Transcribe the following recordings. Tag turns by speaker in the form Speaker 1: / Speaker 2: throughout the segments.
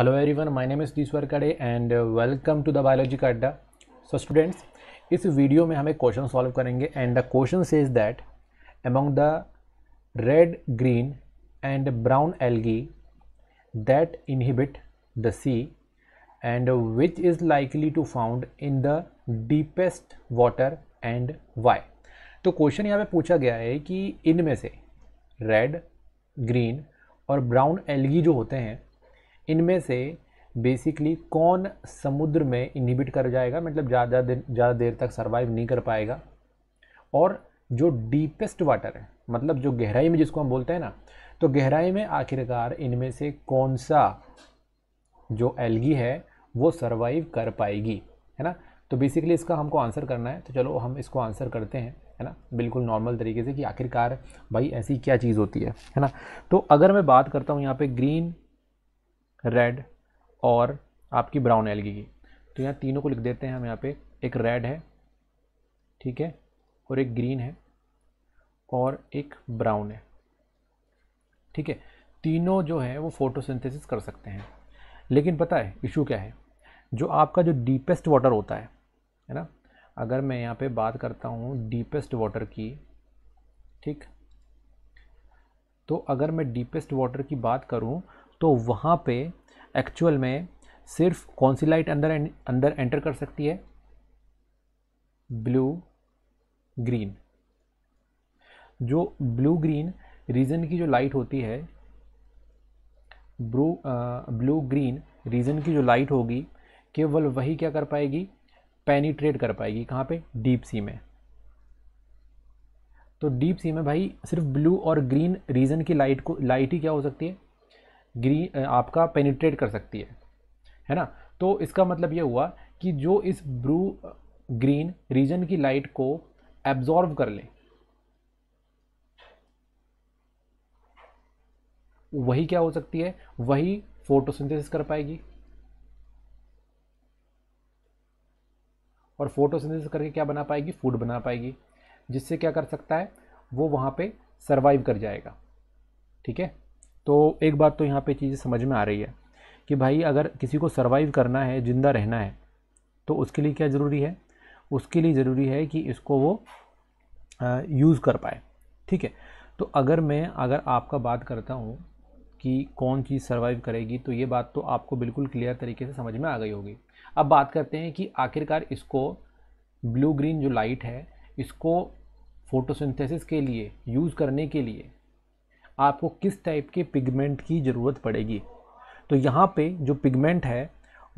Speaker 1: hello everyone my name is dishwar and welcome to the biology का अड्डा so students इस video में हम एक क्वेश्चन सॉल्व करेंगे and the question says that among the red green and brown algae that inhibit the sea and which is likely to found in the deepest water and why तो question यहाँ पे पूछा गया है कि इनमें से रेड ग्रीन और ब्राउन एल्गी जो होते हैं इनमें से बेसिकली कौन समुद्र में इनहिबिट कर जाएगा मतलब ज़्यादा देर ज़्यादा देर तक सर्वाइव नहीं कर पाएगा और जो डीपेस्ट वाटर है मतलब जो गहराई में जिसको हम बोलते हैं ना तो गहराई में आखिरकार इनमें से कौन सा जो एलगी है वो सर्वाइव कर पाएगी है ना तो बेसिकली इसका हमको आंसर करना है तो चलो हम इसको आंसर करते हैं है ना बिल्कुल नॉर्मल तरीके से कि आखिरकार भाई ऐसी क्या चीज़ होती है है ना तो अगर मैं बात करता हूँ यहाँ पे ग्रीन रेड और आपकी ब्राउन एलगी की तो यहाँ तीनों को लिख देते हैं हम यहाँ पे एक रेड है ठीक है और एक ग्रीन है और एक ब्राउन है ठीक है तीनों जो है वो फोटोसिंथेसिस कर सकते हैं लेकिन पता है इशू क्या है जो आपका जो डीपेस्ट वाटर होता है है ना अगर मैं यहाँ पे बात करता हूँ डीपेस्ट वाटर की ठीक तो अगर मैं डीपेस्ट वाटर की बात करूँ तो वहाँ पे एक्चुअल में सिर्फ कौन सी लाइट अंदर अंदर एंटर कर सकती है ब्लू ग्रीन जो ब्लू ग्रीन रीजन की जो लाइट होती है ब्लू ब्लू ग्रीन रीजन की जो लाइट होगी केवल वही क्या कर पाएगी पेनिट्रेट कर पाएगी कहाँ पे डीप सी में तो डीप सी में भाई सिर्फ ब्लू और ग्रीन रीजन की लाइट को लाइट ही क्या हो सकती है ग्री आपका पेनिट्रेट कर सकती है है ना तो इसका मतलब ये हुआ कि जो इस ब्रू ग्रीन रीजन की लाइट को एब्जॉर्व कर ले वही क्या हो सकती है वही फोटोसिंथेसिस कर पाएगी और फोटोसिंथेसिस करके क्या बना पाएगी फूड बना पाएगी जिससे क्या कर सकता है वो वहाँ पे सरवाइव कर जाएगा ठीक है तो एक बात तो यहाँ पे चीज़ें समझ में आ रही है कि भाई अगर किसी को सर्वाइव करना है ज़िंदा रहना है तो उसके लिए क्या ज़रूरी है उसके लिए ज़रूरी है कि इसको वो यूज़ कर पाए ठीक है तो अगर मैं अगर आपका बात करता हूँ कि कौन चीज़ सर्वाइव करेगी तो ये बात तो आपको बिल्कुल क्लियर तरीके से समझ में आ गई होगी अब बात करते हैं कि आखिरकार इसको ब्लू ग्रीन जो लाइट है इसको फोटोसिंथेसिस के लिए यूज़ करने के लिए आपको किस टाइप के पिगमेंट की ज़रूरत पड़ेगी तो यहाँ पे जो पिगमेंट है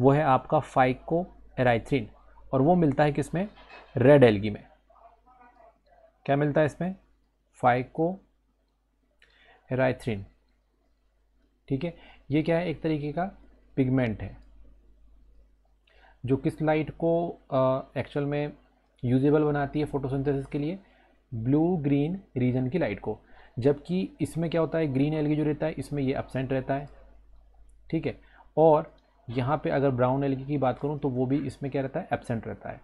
Speaker 1: वो है आपका फाइको एराइथ्रीन और वो मिलता है किसमें रेड एल्गी में क्या मिलता है इसमें फाइको एराइथ्रीन ठीक है ये क्या है एक तरीके का पिगमेंट है जो किस लाइट को एक्चुअल में यूजेबल बनाती है फोटोसिंथेसिस के लिए ब्लू ग्रीन रीजन की लाइट को जबकि इसमें क्या होता है ग्रीन एलगी जो रहता है इसमें ये एबसेंट रहता है ठीक है और यहाँ पे अगर ब्राउन एलगी की बात करूँ तो वो भी इसमें क्या रहता है एबसेंट रहता है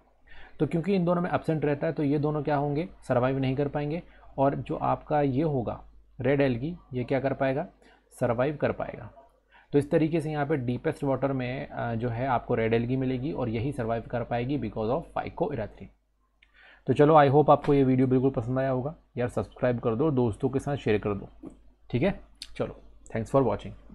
Speaker 1: तो क्योंकि इन दोनों में एबसेंट रहता है तो ये दोनों क्या होंगे सर्वाइव नहीं कर पाएंगे और जो आपका ये होगा रेड एलगी ये क्या कर पाएगा सर्वाइव कर पाएगा तो इस तरीके से यहाँ पे डीपेस्ट वाटर में जो है आपको रेड एलगी मिलेगी और यही सर्वाइव कर पाएगी बिकॉज ऑफ फाइको इराथ्री तो चलो आई होप आपको ये वीडियो बिल्कुल पसंद आया होगा यार सब्सक्राइब कर दो दोस्तों के साथ शेयर कर दो ठीक है चलो थैंक्स फॉर वॉचिंग